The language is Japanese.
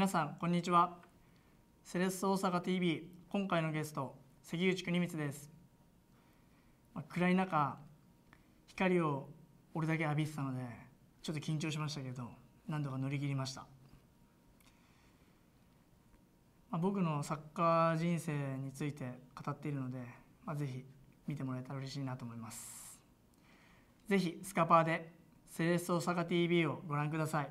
皆さんこんにちはセレッソ大阪 TV 今回のゲスト関口国光です、まあ、暗い中光を俺だけ浴びてたのでちょっと緊張しましたけど何度か乗り切りました、まあ、僕のサッカー人生について語っているので、まあ、ぜひ見てもらえたら嬉しいなと思いますぜひスカパーでセレッソ大阪 TV をご覧ください